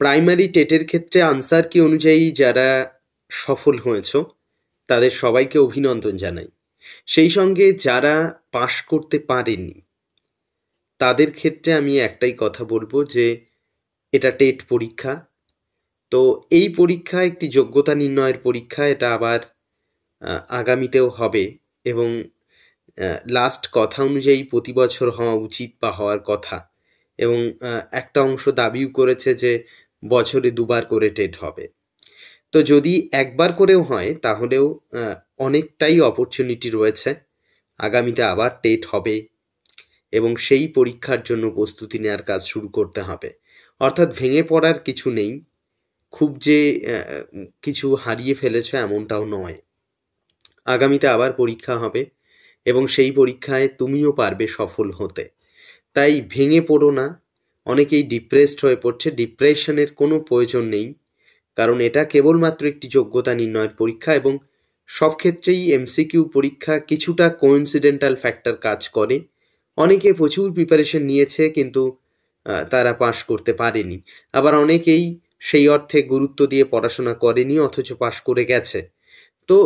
primary টেটের ক্ষেত্রে answer কি অনুযায়ী যারা সফল হয়েছ তাদের সবাইকে অভিনন্দন জানাই সেই সঙ্গে যারা পাশ করতে পারেনি তাদের ক্ষেত্রে আমি একটাই কথা বলবো যে এটা টেট পরীক্ষা তো এই পরীক্ষা একটি যোগ্যতা নির্ণয়ের পরীক্ষা এটা আবার আগামীতেও হবে এবং লাস্ট কথা অনুযায়ী প্রতি বছর হওয়া উচিত বা হওয়ার কথা এবং একটা অংশ দাবিও করেছে যে বছরে দুবার করে টেট হবে তো যদি একবার করেও হয় তাহলেও অনেকটাই অপরচুনিটি রয়েছে আগামীতে আবার টেট হবে এবং সেই পরীক্ষার জন্য প্রস্তুতি নেওয়ার কাজ শুরু করতে হবে অর্থাৎ ভেঙে পড়ার কিছু নেই খুব যে কিছু হারিয়ে ফেলেছে এমনটাও নয় আগামীতে আবার পরীক্ষা হবে এবং সেই পরীক্ষায় তুমিও পারবে সফল হতে তাই ভেঙে পড়ো না অনেকেই ডিপ্রেসড হয়ে পড়ছে ডিপ্রেশনের কোনো প্রয়োজন নেই কারণ এটা কেবলমাত্র একটি যোগ্যতা নির্ণয়ের পরীক্ষা এবং সব ক্ষেত্রেই এমসিকিউ পরীক্ষা কিছুটা কোইন্সিডেন্টাল ফ্যাক্টর কাজ করে অনেকে প্রচুর প্রিপারেশন নিয়েছে কিন্তু তারা পাশ করতে পারেনি আবার অনেকেই সেই অর্থে গুরুত্ব দিয়ে পড়াশোনা করেনি অথচ পাশ করে গেছে তো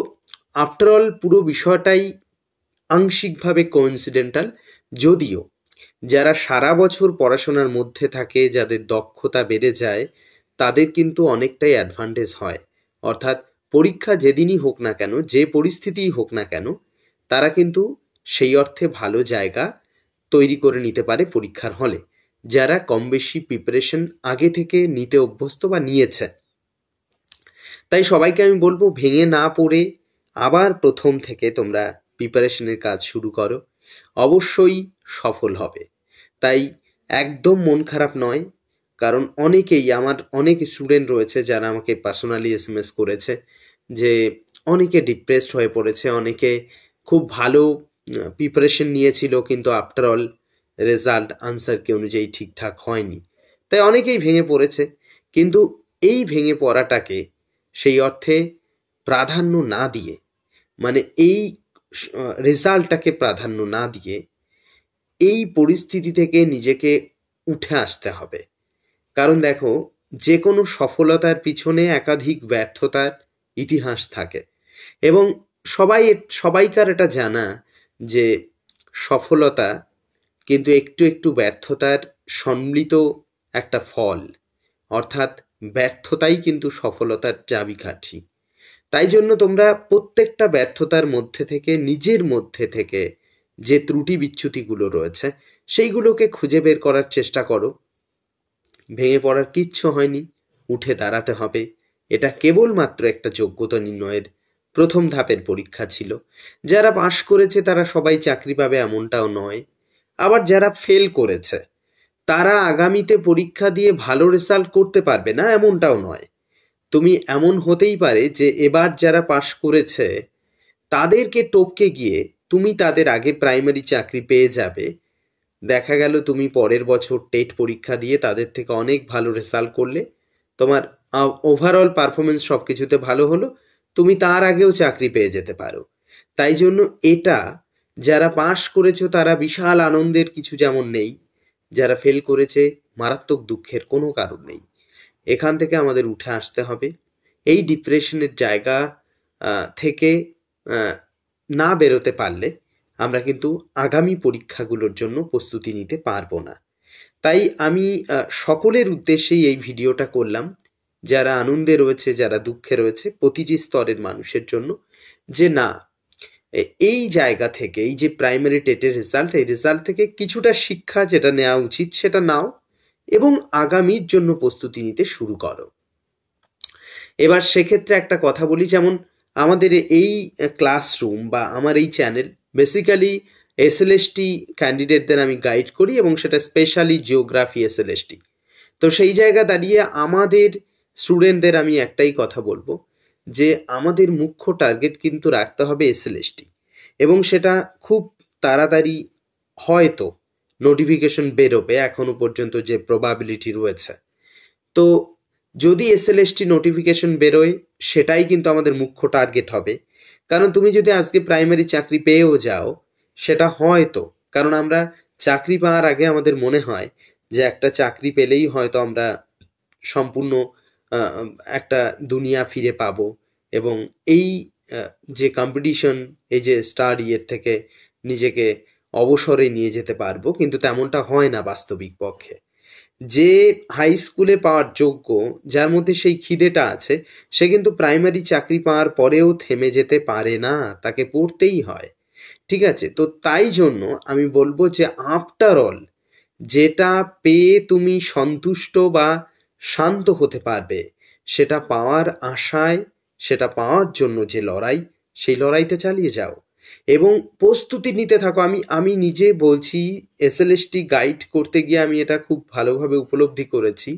আফটারঅল পুরো বিষয়টাই আংশিকভাবে কোইন্সিডেন্টাল যদিও যারা সারা বছর পড়াশোনার মধ্যে থাকে যাদের দক্ষতা বেড়ে যায় তাদের কিন্তু অনেকটাই অ্যাডভান্টেজ হয় অর্থাৎ পরীক্ষা যেদিনই হোক না কেন যে পরিস্থিতিই হোক না কেন তারা কিন্তু সেই অর্থে ভালো জায়গা তৈরি করে নিতে পারে পরীক্ষার হলে যারা কম বেশি প্রিপারেশন আগে থেকে নিতে অভ্যস্ত বা নিয়েছে তাই সবাইকে আমি বলবো ভেঙে না পড়ে আবার প্রথম থেকে তোমরা প্রিপারেশনের কাজ শুরু করো অবশ্যই সফল হবে তাই একদম মন খারাপ নয় কারণ অনেকেই আমার অনেক স্টুডেন্ট রয়েছে যারা আমাকে পার্সোনালি এস এম এস করেছে যে অনেকে ডিপ্রেসড হয়ে পড়েছে অনেকে খুব ভালো প্রিপারেশন নিয়েছিল কিন্তু আফটার অল রেজাল্ট আনসারকে অনুযায়ী ঠিকঠাক হয়নি তাই অনেকেই ভেঙে পড়েছে কিন্তু এই ভেঙে পড়াটাকে সেই অর্থে প্রাধান্য না দিয়ে মানে এই রেজাল্টটাকে প্রাধান্য না দিয়ে এই পরিস্থিতি থেকে নিজেকে উঠে আসতে হবে কারণ দেখো যে কোনো সফলতার পিছনে একাধিক ব্যর্থতার ইতিহাস থাকে এবং সবাই সবাইকার এটা জানা যে সফলতা কিন্তু একটু একটু ব্যর্থতার সম্মিলিত একটা ফল অর্থাৎ ব্যর্থতাই কিন্তু সফলতার চাবিকাঠি তাই জন্য তোমরা প্রত্যেকটা ব্যর্থতার মধ্যে থেকে নিজের মধ্যে থেকে যে ত্রুটি বিচ্যুতিগুলো রয়েছে সেইগুলোকে খুঁজে বের করার চেষ্টা করো ভেঙে পড়ার কিচ্ছু হয়নি উঠে দাঁড়াতে হবে এটা কেবলমাত্র একটা যোগ্যতা নির্ণয়ের প্রথম ধাপের পরীক্ষা ছিল যারা পাশ করেছে তারা সবাই চাকরি পাবে এমনটাও নয় আবার যারা ফেল করেছে তারা আগামীতে পরীক্ষা দিয়ে ভালো রেজাল্ট করতে পারবে না এমনটাও নয় তুমি এমন হতেই পারে যে এবার যারা পাশ করেছে তাদেরকে টপকে গিয়ে তুমি তাদের আগে প্রাইমারি চাকরি পেয়ে যাবে দেখা গেল তুমি পরের বছর টেট পরীক্ষা দিয়ে তাদের থেকে অনেক ভালো রেজাল্ট করলে তোমার ওভারঅল পারফরমেন্স সব কিছুতে ভালো হলো তুমি তার আগেও চাকরি পেয়ে যেতে পারো তাই জন্য এটা যারা পাশ করেছো তারা বিশাল আনন্দের কিছু যেমন নেই যারা ফেল করেছে মারাত্মক দুঃখের কোনো কারণ নেই এখান থেকে আমাদের উঠে আসতে হবে এই ডিপ্রেশনের জায়গা থেকে না বেরোতে পারলে আমরা কিন্তু আগামী পরীক্ষাগুলোর জন্য প্রস্তুতি নিতে পারবো না তাই আমি সকলের উদ্দেশ্যেই এই ভিডিওটা করলাম যারা আনন্দে রয়েছে যারা দুঃখে রয়েছে প্রতিটি স্তরের মানুষের জন্য যে না এই জায়গা থেকে এই যে প্রাইমারি টেটের রেজাল্ট এই রেজাল্ট থেকে কিছুটা শিক্ষা যেটা নেওয়া উচিত সেটা নাও এবং আগামীর জন্য প্রস্তুতি নিতে শুরু করো এবার সেক্ষেত্রে একটা কথা বলি যেমন আমাদের এই ক্লাসরুম বা আমার এই চ্যানেল বেসিক্যালি এসএলএসটি ক্যান্ডিডেটদের আমি গাইড করি এবং সেটা স্পেশালি জিওগ্রাফি এসএলএসটি তো সেই জায়গা দাঁড়িয়ে আমাদের স্টুডেন্টদের আমি একটাই কথা বলবো যে আমাদের মুখ্য টার্গেট কিন্তু রাখতে হবে এসএলএসটি এবং সেটা খুব তাড়াতাড়ি হয়তো নোটিফিকেশন বেরোবে এখনও পর্যন্ত যে প্রবাবিলিটি রয়েছে তো যদি এসএলএসটি নোটিফিকেশন বেরোয় সেটাই কিন্তু আমাদের মুখ্য টার্গেট হবে কারণ তুমি যদি আজকে প্রাইমারি চাকরি পেয়েও যাও সেটা হয়তো কারণ আমরা চাকরি পাওয়ার আগে আমাদের মনে হয় যে একটা চাকরি পেলেই হয়তো আমরা সম্পূর্ণ একটা দুনিয়া ফিরে পাব এবং এই যে কম্পিটিশন এই যে স্টার ইয়ের থেকে নিজেকে অবসরে নিয়ে যেতে পারবো কিন্তু তেমনটা হয় না বাস্তবিক পক্ষে যে হাই স্কুলে পাওয়ার যোগ্য যার মধ্যে সেই খিদেটা আছে সে কিন্তু প্রাইমারি চাকরি পাওয়ার পরেও থেমে যেতে পারে না তাকে পড়তেই হয় ঠিক আছে তো তাই জন্য আমি বলবো যে আফটার অল যেটা পেয়ে তুমি সন্তুষ্ট বা শান্ত হতে পারবে সেটা পাওয়ার আশায় সেটা পাওয়ার জন্য যে লড়াই সেই লড়াইটা চালিয়ে যাও এবং প্রস্তুতি নিতে থাকো আমি আমি নিজে বলছি এসএলএসটি গাইড করতে গিয়ে আমি এটা খুব ভালোভাবে উপলব্ধি করেছি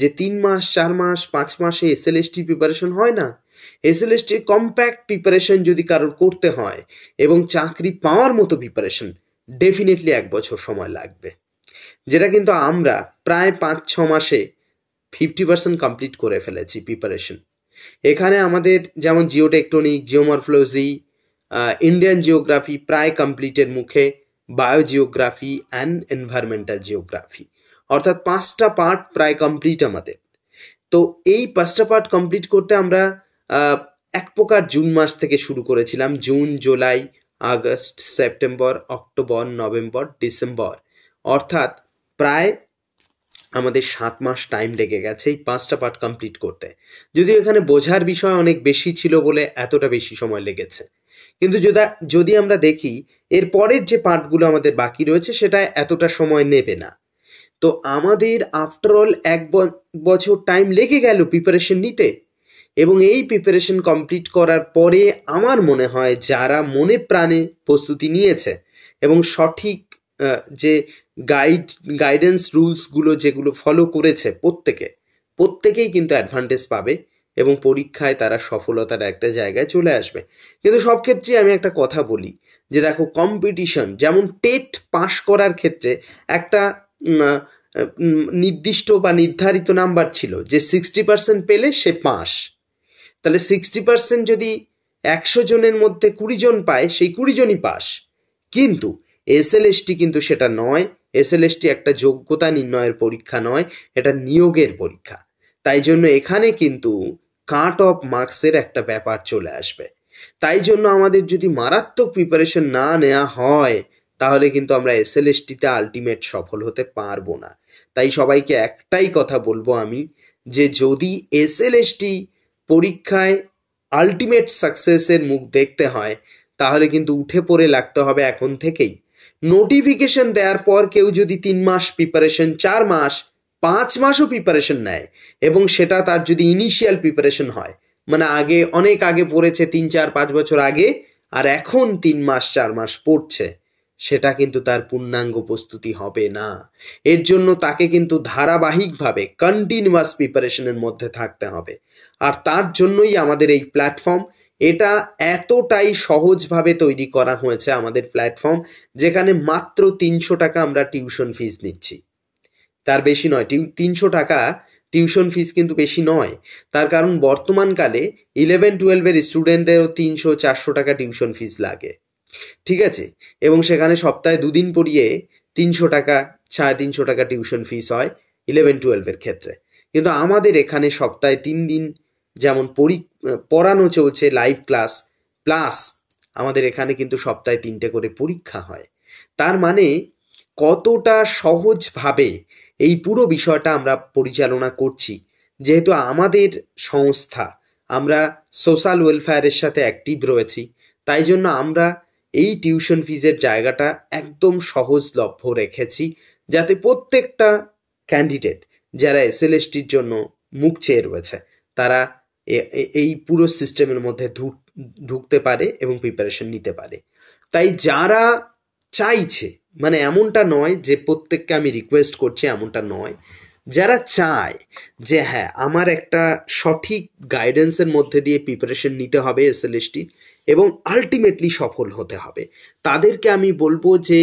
যে তিন মাস চার মাস পাঁচ মাসে এসএলএসটি প্রিপারেশন হয় না এসএলএসটির কম্প্যাক্ট প্রিপারেশন যদি কারোর করতে হয় এবং চাকরি পাওয়ার মতো প্রিপারেশন ডেফিনেটলি এক বছর সময় লাগবে যেটা কিন্তু আমরা প্রায় পাঁচ ছ মাসে ফিফটি পার্সেন্ট কমপ্লিট করে ফেলেছি প্রিপারেশন এখানে আমাদের যেমন জিওটেকটনিক জিওমরফোলজি ইন্ডিয়ান জিওগ্রাফি প্রায় কমপ্লিটের মুখে biogeography and environmental geography অর্থাৎ পাঁচটা পার্ট প্রায় কমপ্লিট আমাদের তো এই পাঁচটা পার্ট কমপ্লিট করতে আমরা এক প্রকার জুন মাস থেকে শুরু করেছিলাম June July August September October November December অর্থাৎ প্রায় আমাদের সাত মাস টাইম লেগে গেছে এই পাঁচটা পার্ট কমপ্লিট করতে যদিও এখানে বোঝার বিষয় অনেক বেশি ছিল বলে এতটা বেশি সময় লেগেছে কিন্তু যদি আমরা দেখি এর পরের যে পার্টগুলো আমাদের বাকি রয়েছে সেটা এতটা সময় নেবে না তো আমাদের আফটারঅল এক বছর টাইম লেগে গেল প্রিপারেশন নিতে এবং এই প্রিপারেশন কমপ্লিট করার পরে আমার মনে হয় যারা মনে প্রাণে প্রস্তুতি নিয়েছে এবং সঠিক যে গাইড গাইডেন্স রুলসগুলো যেগুলো ফলো করেছে প্রত্যেকে প্রত্যেকেই কিন্তু অ্যাডভান্টেজ পাবে এবং পরীক্ষায় তারা সফলতার একটা জায়গায় চলে আসবে কিন্তু সব ক্ষেত্রে আমি একটা কথা বলি যে দেখো কম্পিটিশন যেমন টেট পাশ করার ক্ষেত্রে একটা নির্দিষ্ট বা নির্ধারিত নাম্বার ছিল যে সিক্সটি পার্সেন্ট পেলে সে পাস তাহলে সিক্সটি পার্সেন্ট যদি একশো জনের মধ্যে কুড়ি জন পায় সেই কুড়ি জনই পাস কিন্তু এসএলএসটি কিন্তু সেটা নয় এসএলএসটি একটা যোগ্যতা নির্ণয়ের পরীক্ষা নয় এটা নিয়োগের পরীক্ষা তাই জন্য এখানে কিন্তু কাট অফ মার্কসের একটা ব্যাপার চলে আসবে তাই জন্য আমাদের যদি মারাত্মক প্রিপারেশন না নেওয়া হয় তাহলে কিন্তু আমরা এসএলএসটিতে আলটিমেট সফল হতে পারবো না তাই সবাইকে একটাই কথা বলবো আমি যে যদি এসএলএসটি পরীক্ষায় আলটিমেট সাকসেসের মুখ দেখতে হয় তাহলে কিন্তু উঠে পড়ে লাগতে হবে এখন থেকেই নোটিফিকেশন দেওয়ার পর কেউ যদি তিন মাস প্রিপারেশন চার মাস পাঁচ মাসও প্রিপারেশন নেয় এবং সেটা তার যদি ইনিশিয়াল প্রিপারেশন হয় মানে আগে অনেক আগে পড়েছে তিন চার পাঁচ বছর আগে আর এখন তিন মাস চার মাস পড়ছে সেটা কিন্তু তার পূর্ণাঙ্গ প্রস্তুতি হবে না এর জন্য তাকে কিন্তু ধারাবাহিকভাবে কন্টিনিউয়াস প্রিপারেশনের মধ্যে থাকতে হবে আর তার জন্যই আমাদের এই প্ল্যাটফর্ম এটা এতটাই সহজভাবে তৈরি করা হয়েছে আমাদের প্ল্যাটফর্ম যেখানে মাত্র তিনশো টাকা আমরা টিউশন ফিস নিচ্ছি তার বেশি নয় তিনশো টাকা টিউশন ফিস কিন্তু বেশি নয় তার কারণ বর্তমানকালে ইলেভেন টুয়েলভের স্টুডেন্টদেরও তিনশো চারশো টাকা টিউশন ফিস লাগে ঠিক আছে এবং সেখানে সপ্তাহে দুদিন পড়িয়ে তিনশো টাকা সাড়ে তিনশো টাকা টিউশন ফিস হয় ইলেভেন টুয়েলভের ক্ষেত্রে কিন্তু আমাদের এখানে সপ্তাহে তিন দিন যেমন পরী পড়ানো চলছে লাইভ ক্লাস প্লাস আমাদের এখানে কিন্তু সপ্তাহে তিনটে করে পরীক্ষা হয় তার মানে কতটা সহজভাবে এই পুরো বিষয়টা আমরা পরিচালনা করছি যেহেতু আমাদের সংস্থা আমরা সোশ্যাল ওয়েলফেয়ারের সাথে অ্যাক্টিভ রয়েছি তাই জন্য আমরা এই টিউশন ফিজের জায়গাটা একদম সহজলভ্য রেখেছি যাতে প্রত্যেকটা ক্যান্ডিডেট যারা এস জন্য মুখ চেয়ে রয়েছে তারা এই পুরো সিস্টেমের মধ্যে ঢুকতে পারে এবং প্রিপারেশন নিতে পারে তাই যারা চাইছে মানে এমনটা নয় যে প্রত্যেককে আমি রিকোয়েস্ট করছি এমনটা নয় যারা চায় যে হ্যাঁ আমার একটা সঠিক গাইডেন্সের মধ্যে দিয়ে প্রিপারেশন নিতে হবে এসএলএসটি এবং আলটিমেটলি সফল হতে হবে তাদেরকে আমি বলবো যে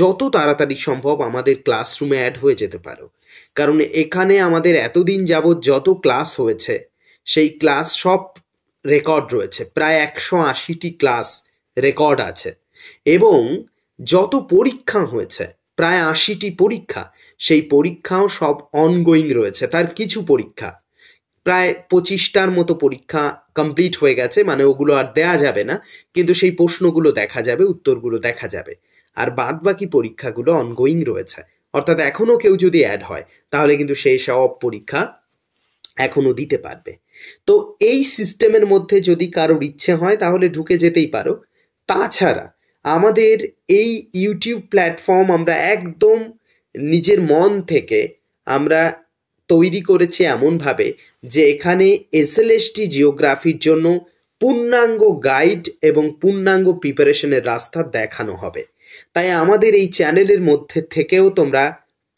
যত তাড়াতাড়ি সম্ভব আমাদের ক্লাসরুমে অ্যাড হয়ে যেতে পারো কারণ এখানে আমাদের এতদিন যাবৎ যত ক্লাস হয়েছে সেই ক্লাস সব রেকর্ড রয়েছে প্রায় একশো আশিটি ক্লাস রেকর্ড আছে এবং যত পরীক্ষা হয়েছে প্রায় আশিটি পরীক্ষা সেই পরীক্ষাও সব অনগোয়িং রয়েছে তার কিছু পরীক্ষা প্রায় পঁচিশটার মতো পরীক্ষা কমপ্লিট হয়ে গেছে মানে ওগুলো আর দেয়া যাবে না কিন্তু সেই প্রশ্নগুলো দেখা যাবে উত্তরগুলো দেখা যাবে আর বাদ বাকি পরীক্ষাগুলো অনগোয়িং রয়েছে অর্থাৎ এখনও কেউ যদি অ্যাড হয় তাহলে কিন্তু সেই সব পরীক্ষা এখনও দিতে পারবে তো এই সিস্টেমের মধ্যে যদি কারোর ইচ্ছে হয় তাহলে ঢুকে যেতেই পারো তাছাড়া আমাদের এই ইউটিউব প্ল্যাটফর্ম আমরা একদম নিজের মন থেকে আমরা তৈরি করেছি এমনভাবে যে এখানে এসএলএসটি জিওগ্রাফির জন্য পূর্ণাঙ্গ গাইড এবং পূর্ণাঙ্গ প্রিপারেশনের রাস্তা দেখানো হবে তাই আমাদের এই চ্যানেলের মধ্যে থেকেও তোমরা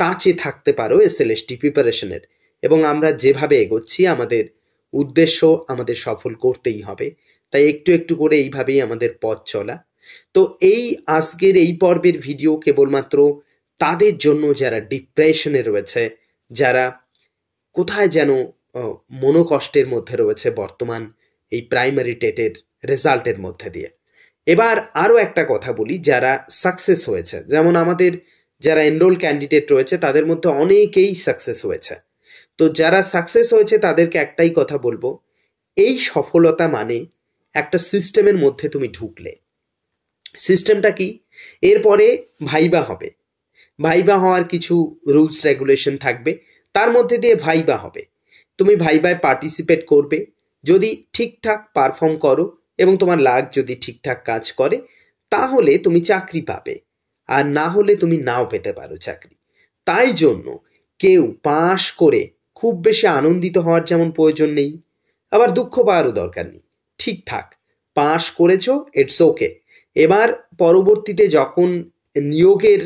টাচে থাকতে পারো এস এল এস টি প্রিপারেশনের এবং আমরা যেভাবে এগোচ্ছি আমাদের উদ্দেশ্য আমাদের সফল করতেই হবে তাই একটু একটু করে এইভাবেই আমাদের পথ চলা তো এই আজকের এই পর্বের ভিডিও কেবলমাত্র তাদের জন্য যারা ডিপ্রেশনে রয়েছে যারা কোথায় যেন মনোকষ্টের মধ্যে রয়েছে বর্তমান এই প্রাইমারি টেটের রেজাল্টের মধ্যে দিয়ে এবার আরও একটা কথা বলি যারা সাকসেস হয়েছে যেমন আমাদের যারা এনরোল ক্যান্ডিডেট রয়েছে তাদের মধ্যে অনেকেই সাকসেস হয়েছে তো যারা সাকসেস হয়েছে তাদেরকে একটাই কথা বলবো এই সফলতা মানে একটা সিস্টেমের মধ্যে তুমি ঢুকলে সিস্টেমটা কি এরপরে ভাইবা হবে ভাইবা হওয়ার কিছু রুলস রেগুলেশন থাকবে তার মধ্যে দিয়ে ভাইবা হবে তুমি ভাইবায় পার্টিসিপেট করবে যদি ঠিকঠাক পারফর্ম করো এবং তোমার লাগ যদি ঠিকঠাক কাজ করে তাহলে তুমি চাকরি পাবে আর না হলে তুমি নাও পেতে পারো চাকরি তাই জন্য কেউ পাশ করে খুব বেশি আনন্দিত হওয়ার যেমন প্রয়োজন নেই আবার দুঃখ পাওয়ারও দরকার নেই ঠিকঠাক পাশ করেছ ইটস ওকে এবার পরবর্তীতে যখন নিয়োগের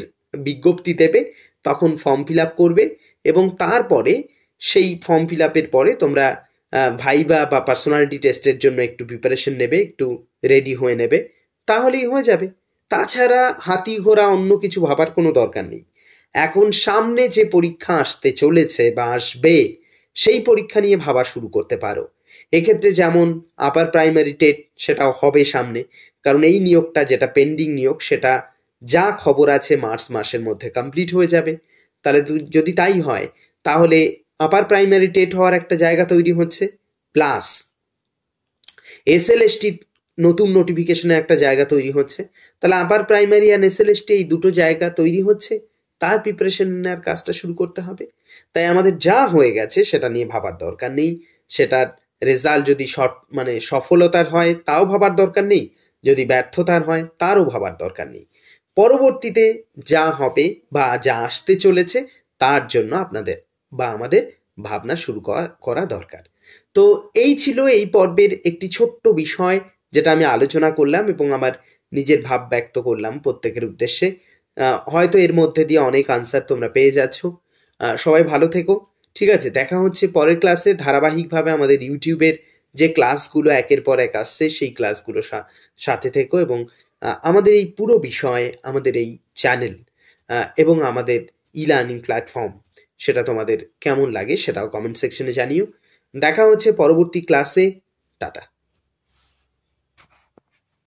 বিজ্ঞপ্তি দেবে তখন ফর্ম ফিল আপ করবে এবং তারপরে সেই ফর্ম ফিল আপের পরে তোমরা ভাইবা বা পার্সোনালিটি টেস্টের জন্য একটু প্রিপারেশন নেবে একটু রেডি হয়ে নেবে তাহলেই হয়ে যাবে তাছাড়া হাতি ঘোড়া অন্য কিছু ভাবার কোনো দরকার নেই এখন সামনে যে পরীক্ষা আসতে চলেছে বা আসবে সেই পরীক্ষা নিয়ে ভাবা শুরু করতে পারো এক্ষেত্রে যেমন আপার প্রাইমারি টেট সেটাও হবে সামনে কারণ এই নিয়োগটা যেটা পেন্ডিং নিয়োগ সেটা যা খবর আছে মার্চ মাসের মধ্যে কমপ্লিট হয়ে যাবে তাহলে যদি তাই হয় তাহলে আপার প্রাইমারি টেট হওয়ার একটা জায়গা তৈরি হচ্ছে প্লাস এস এল নতুন নোটিফিকেশনের একটা জায়গা তৈরি হচ্ছে তাহলে আপার প্রাইমারি আর এস এল এই দুটো জায়গা তৈরি হচ্ছে তার প্রিপারেশন নেওয়ার কাজটা শুরু করতে হবে তাই আমাদের যা হয়ে গেছে সেটা নিয়ে ভাবার দরকার নেই সেটার রেজাল্ট যদি শর্ট মানে সফলতার হয় তাও ভাবার দরকার নেই যদি ব্যর্থতার হয় তারও ভাবার দরকার নেই পরবর্তীতে যা হবে বা যা আসতে চলেছে তার জন্য আপনাদের বা আমাদের ভাবনা শুরু করা দরকার তো এই ছিল এই পর্বের একটি ছোট্ট বিষয় যেটা আমি আলোচনা করলাম এবং আমার নিজের ভাব ব্যক্ত করলাম প্রত্যেকের উদ্দেশ্যে হয়তো এর মধ্যে দিয়ে অনেক আনসার তোমরা পেয়ে যাচ্ছ সবাই ভালো থেকো ঠিক আছে দেখা হচ্ছে পরের ক্লাসে ধারাবাহিকভাবে আমাদের ইউটিউবের যে ক্লাসগুলো একের পর এক আসছে সেই ক্লাসগুলো সাথে থেকো এবং আমাদের এই পুরো বিষয় আমাদের এই চ্যানেল এবং আমাদের ই লার্নিং প্ল্যাটফর্ম সেটা তোমাদের কেমন লাগে সেটাও কমেন্ট সেকশনে জানিও দেখা হচ্ছে পরবর্তী ক্লাসে টাটা